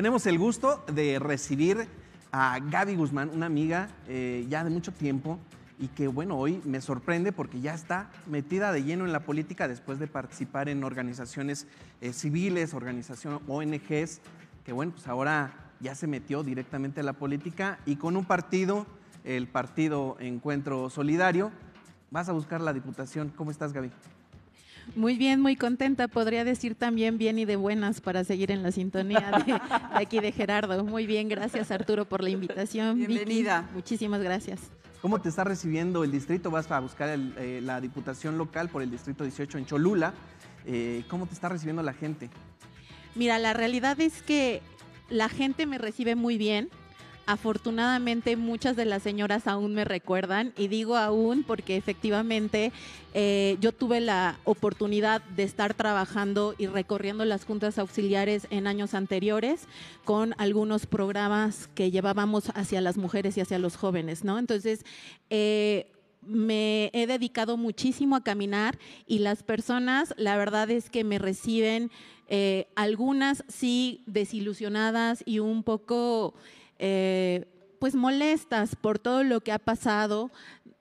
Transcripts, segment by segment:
Tenemos el gusto de recibir a Gaby Guzmán, una amiga eh, ya de mucho tiempo y que bueno, hoy me sorprende porque ya está metida de lleno en la política después de participar en organizaciones eh, civiles, organizaciones ONGs, que bueno, pues ahora ya se metió directamente a la política y con un partido, el partido Encuentro Solidario, vas a buscar la diputación. ¿Cómo estás, Gaby? Muy bien, muy contenta. Podría decir también bien y de buenas para seguir en la sintonía de, aquí de Gerardo. Muy bien, gracias Arturo por la invitación. Bienvenida. muchísimas gracias. ¿Cómo te está recibiendo el distrito? Vas a buscar eh, la diputación local por el distrito 18 en Cholula. Eh, ¿Cómo te está recibiendo la gente? Mira, la realidad es que la gente me recibe muy bien. Afortunadamente muchas de las señoras aún me recuerdan y digo aún porque efectivamente eh, yo tuve la oportunidad de estar trabajando y recorriendo las juntas auxiliares en años anteriores con algunos programas que llevábamos hacia las mujeres y hacia los jóvenes, ¿no? Entonces, eh, me he dedicado muchísimo a caminar y las personas, la verdad es que me reciben eh, algunas sí desilusionadas y un poco eh, pues molestas por todo lo que ha pasado,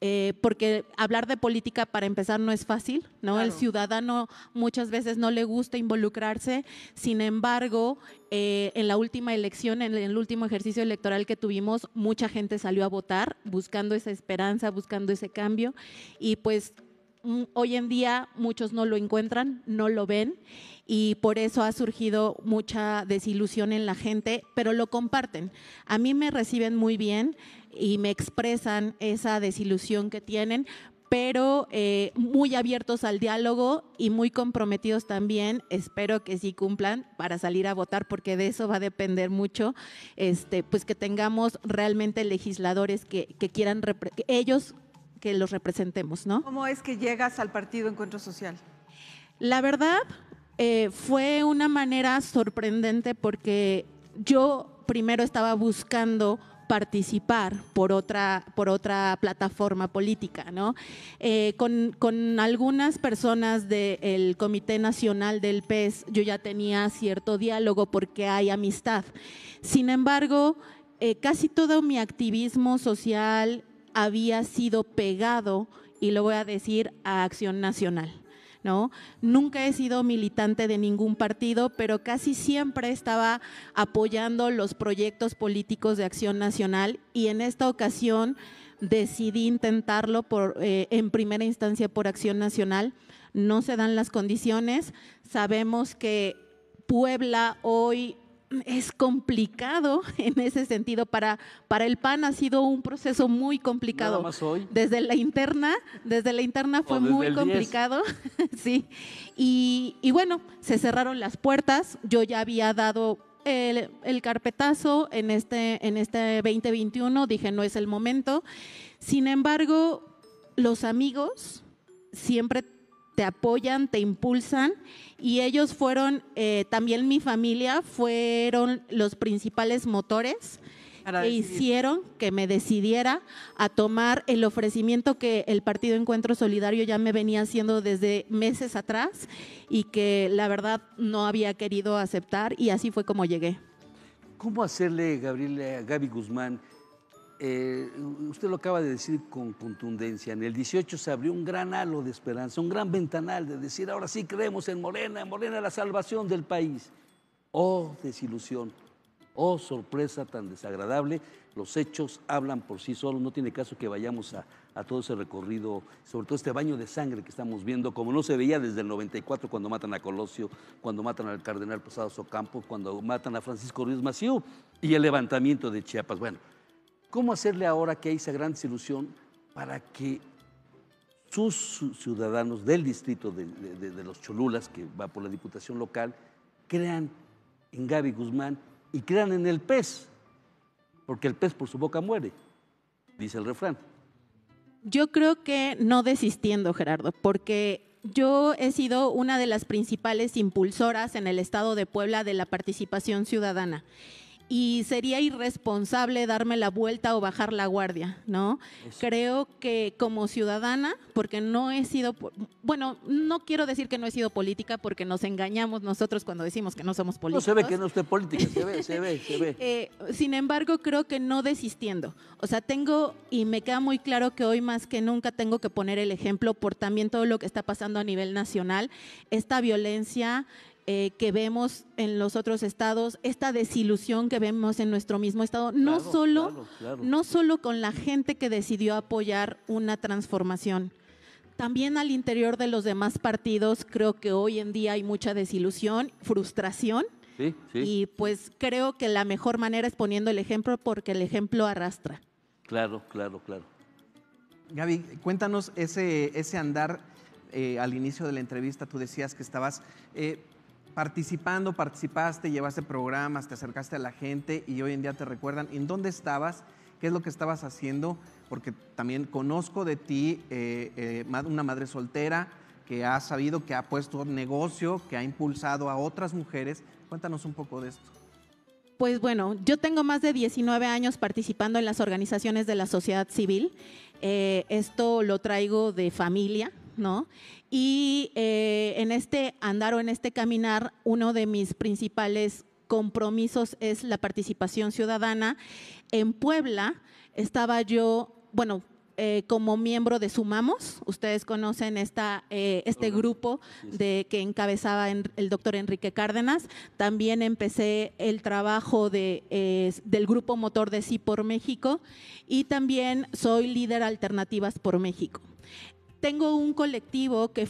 eh, porque hablar de política para empezar no es fácil, ¿no? El ciudadano muchas veces no le gusta involucrarse, sin embargo, eh, en la última elección, en el último ejercicio electoral que tuvimos, mucha gente salió a votar buscando esa esperanza, buscando ese cambio y pues Mm, hoy en día muchos no lo encuentran, no lo ven y por eso ha surgido mucha desilusión en la gente, pero lo comparten. A mí me reciben muy bien y me expresan esa desilusión que tienen, pero eh, muy abiertos al diálogo y muy comprometidos también. Espero que sí cumplan para salir a votar, porque de eso va a depender mucho, este, pues que tengamos realmente legisladores que, quieran, que los representemos, ¿no? ¿Cómo es que llegas al partido Encuentro Social? La verdad, eh, fue una manera sorprendente porque yo primero estaba buscando participar por otra, por otra plataforma política, ¿no? Eh, con, algunas personas del Comité Nacional del PES yo ya tenía cierto diálogo porque hay amistad. Sin embargo, eh, casi todo mi activismo social había sido pegado, y lo voy a decir, a Acción Nacional. ¿No? Nunca he sido militante de ningún partido, pero casi siempre estaba apoyando los proyectos políticos de acción nacional y en esta ocasión decidí intentarlo por, eh, en primera instancia por acción nacional. No se dan las condiciones. Sabemos que Puebla hoy es complicado en ese sentido. Para, para el PAN ha sido un proceso muy complicado. hoy. Desde la interna, desde la interna fue muy complicado. sí. Y, bueno, se cerraron las puertas. Yo ya había dado el, carpetazo en este, en este 2021. Dije, no es el momento. Sin embargo, los amigos siempre te apoyan, te impulsan y ellos fueron, eh, también mi familia, fueron los principales motores que hicieron que me decidiera a tomar el ofrecimiento que el Partido Encuentro Solidario ya me venía haciendo desde meses atrás y que la verdad no había querido aceptar y así fue como llegué. ¿Cómo hacerle, Gabriel, a Gaby Guzmán, eh, usted lo acaba de decir con contundencia, en el 18 se abrió un gran halo de esperanza, un gran ventanal de decir, ahora sí creemos en Morena, en Morena la salvación del país. Oh, desilusión, oh, sorpresa tan desagradable, los hechos hablan por sí solos, no tiene caso que vayamos a, todo ese recorrido, sobre todo este baño de sangre que estamos viendo, como no se veía desde el 94 cuando matan a Colosio, cuando matan al cardenal Posadas Ocampo, cuando matan a Francisco Ruiz Maciú y el levantamiento de Chiapas. Bueno, ¿Cómo hacerle ahora que hay esa gran desilusión para que sus ciudadanos del distrito de, de, los Cholulas, que va por la diputación local, crean en Gaby Guzmán y crean en el pez? Porque el pez por su boca muere, dice el refrán. Yo creo que no desistiendo, Gerardo, porque yo he sido una de las principales impulsoras en el estado de Puebla de la participación ciudadana y sería irresponsable darme la vuelta o bajar la guardia, ¿no? Creo que como ciudadana, porque no he sido, bueno, no quiero decir que no he sido política porque nos engañamos nosotros cuando decimos que no somos políticos. No se ve que no esté política, se ve, se ve, se ve. Eh, sin embargo, creo que no desistiendo. O sea, tengo y me queda muy claro que hoy más que nunca tengo que poner el ejemplo por también todo lo que está pasando a nivel nacional, esta violencia eh, que vemos en los otros estados, esta desilusión que vemos en nuestro mismo estado, no, solo, no solo con la gente que decidió apoyar una transformación, también al interior de los demás partidos creo que hoy en día hay mucha desilusión, frustración. Sí, sí. Y pues creo que la mejor manera es poniendo el ejemplo porque el ejemplo arrastra. Claro, claro, claro. Gaby, cuéntanos ese, ese andar eh, al inicio de la entrevista, tú decías que estabas eh, participando, participaste, llevaste programas, te acercaste a la gente y hoy en día te recuerdan en dónde estabas, qué es lo que estabas haciendo, porque también conozco de ti eh, eh, una madre soltera que ha sabido que ha puesto negocio, que ha impulsado a otras mujeres. Cuéntanos un poco de esto. Pues bueno, yo tengo más de 19 años participando en las organizaciones de la sociedad civil. Eh, esto lo traigo de familia. ¿no? Y eh, en este andar o en este caminar, uno de mis principales compromisos es la participación ciudadana. En Puebla estaba yo, bueno, eh, como miembro de Sumamos. Ustedes conocen esta, eh, este grupo de, que encabezaba el doctor Enrique Cárdenas. También empecé el trabajo de, del grupo motor de Sí por México y también soy líder Alternativas por México. Tengo un colectivo que,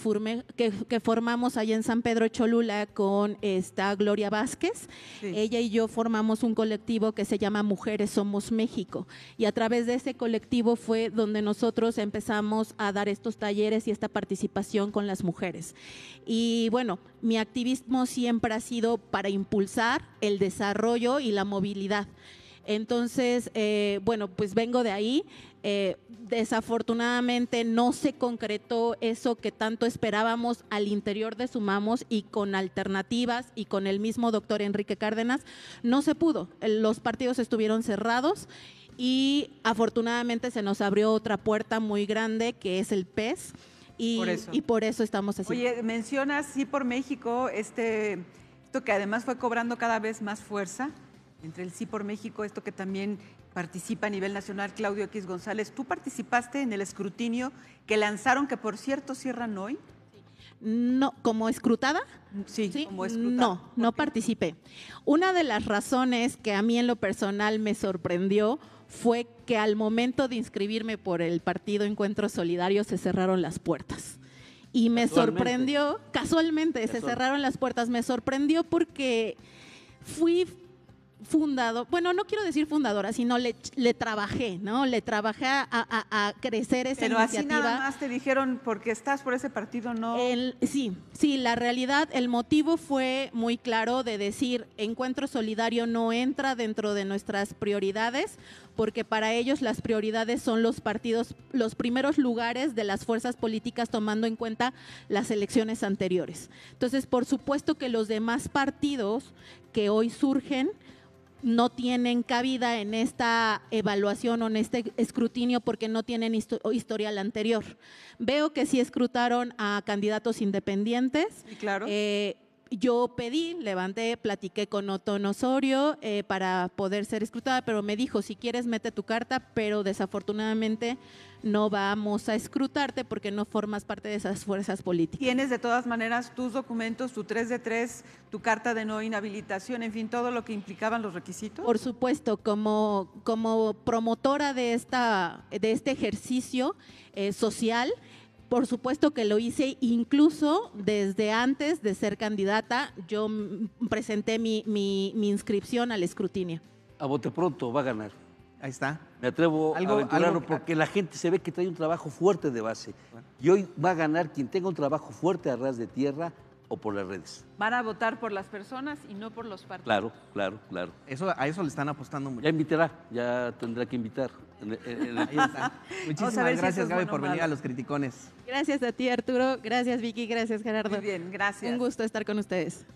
que, formamos allá en San Pedro Cholula con esta Gloria Vázquez. Ella y yo formamos un colectivo que se llama Mujeres Somos México. Y a través de ese colectivo fue donde nosotros empezamos a dar estos talleres y esta participación con las mujeres. Y bueno, mi activismo siempre ha sido para impulsar el desarrollo y la movilidad. Entonces, eh, bueno, pues vengo de ahí. Eh, desafortunadamente no se concretó eso que tanto esperábamos al interior de Sumamos y con alternativas y con el mismo doctor Enrique Cárdenas. No se pudo. Los partidos estuvieron cerrados y afortunadamente se nos abrió otra puerta muy grande que es el PES y por eso, y por eso estamos así. Oye, mencionas Sí por México, este, esto que además fue cobrando cada vez más fuerza entre el Sí por México, esto que también participa a nivel nacional Claudio X González. Tú participaste en el escrutinio que lanzaron, que por cierto cierran hoy. No, como escrutada. Sí, como escrutada. No, no participé. Una de las razones que a mí en lo personal me sorprendió fue que al momento de inscribirme por el partido Encuentro Solidario se cerraron las puertas. Y me sorprendió, casualmente, se cerraron las puertas, me sorprendió porque fui fundado, bueno, no quiero decir fundadora, sino le, trabajé, ¿no? Le trabajé a, crecer esa iniciativa. Pero así nada más te dijeron, porque estás por ese partido, ¿no? sí, sí, la realidad, el motivo fue muy claro de decir, Encuentro Solidario no entra dentro de nuestras prioridades, porque para ellos las prioridades son los partidos, los primeros lugares de las fuerzas políticas tomando en cuenta las elecciones anteriores. Entonces, por supuesto que los demás partidos que hoy surgen, no tienen cabida en esta evaluación o en este escrutinio porque no tienen historial anterior. Veo que sí escrutaron a candidatos independientes. Y claro. Eh, yo pedí, levanté, platiqué con Otto Osorio eh, para poder ser escrutada, pero me dijo, si quieres mete tu carta, pero desafortunadamente no vamos a escrutarte porque no formas parte de esas fuerzas políticas. Tienes de todas maneras tus documentos, tu 3 de 3, tu carta de no inhabilitación, en fin, todo lo que implicaban los requisitos. Por supuesto, como, como promotora de, esta, de este ejercicio eh, social, por supuesto que lo hice incluso desde antes de ser candidata, yo presenté mi, mi, mi inscripción al escrutinio. A bote pronto va a ganar. Ahí está. Me atrevo a aventurarlo porque la gente se ve que trae un trabajo fuerte de base. Y hoy va a ganar quien tenga un trabajo fuerte a ras de tierra, o por las redes. Van a votar por las personas y no por los partidos. Claro, claro, claro. Eso, a eso le están apostando mucho. Ya invitará, ya tendrá que invitar. Muchísimas gracias, Gaby, por venir a los criticones. Gracias a ti, Arturo. Gracias, Vicky. Gracias, Gerardo. Muy bien, gracias. Un gusto estar con ustedes.